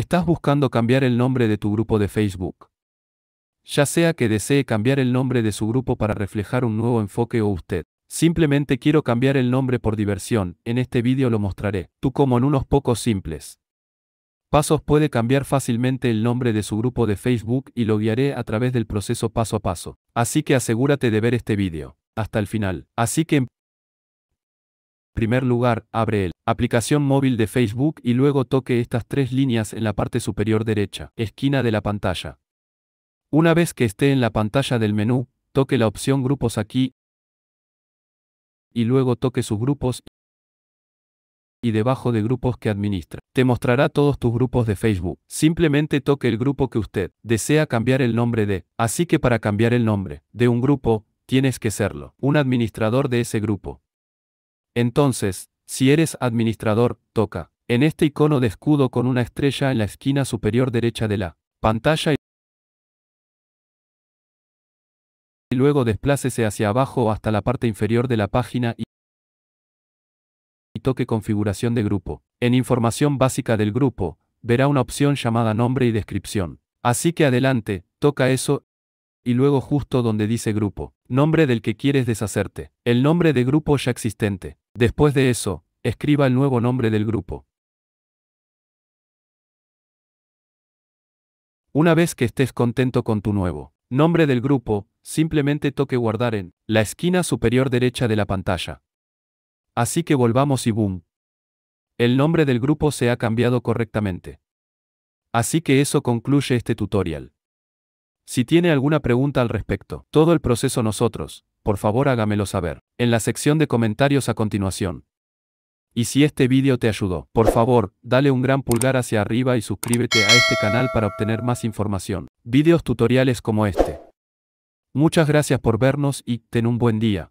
Estás buscando cambiar el nombre de tu grupo de Facebook. Ya sea que desee cambiar el nombre de su grupo para reflejar un nuevo enfoque o usted. Simplemente quiero cambiar el nombre por diversión, en este vídeo lo mostraré, tú como en unos pocos simples. Pasos puede cambiar fácilmente el nombre de su grupo de Facebook y lo guiaré a través del proceso paso a paso. Así que asegúrate de ver este vídeo. Hasta el final. Así que em- primer lugar, abre el aplicación móvil de Facebook y luego toque estas tres líneas en la parte superior derecha, esquina de la pantalla. Una vez que esté en la pantalla del menú, toque la opción Grupos aquí y luego toque sus grupos y debajo de grupos que administra. Te mostrará todos tus grupos de Facebook. Simplemente toque el grupo que usted desea cambiar el nombre de. Así que para cambiar el nombre de un grupo, tienes que serlo, un administrador de ese grupo. Entonces, si eres administrador, toca en este icono de escudo con una estrella en la esquina superior derecha de la pantalla y luego desplácese hacia abajo hasta la parte inferior de la página y toque configuración de grupo. En información básica del grupo, verá una opción llamada nombre y descripción. Así que adelante, toca eso y luego justo donde dice grupo, nombre del que quieres deshacerte, el nombre de grupo ya existente. Después de eso, escriba el nuevo nombre del grupo. Una vez que estés contento con tu nuevo nombre del grupo, simplemente toque guardar en la esquina superior derecha de la pantalla. Así que volvamos y boom. El nombre del grupo se ha cambiado correctamente. Así que eso concluye este tutorial. Si tiene alguna pregunta al respecto, todo el proceso nosotros, por favor hágamelo saber, en la sección de comentarios a continuación. Y si este vídeo te ayudó, por favor, dale un gran pulgar hacia arriba y suscríbete a este canal para obtener más información, vídeos tutoriales como este. Muchas gracias por vernos y ten un buen día.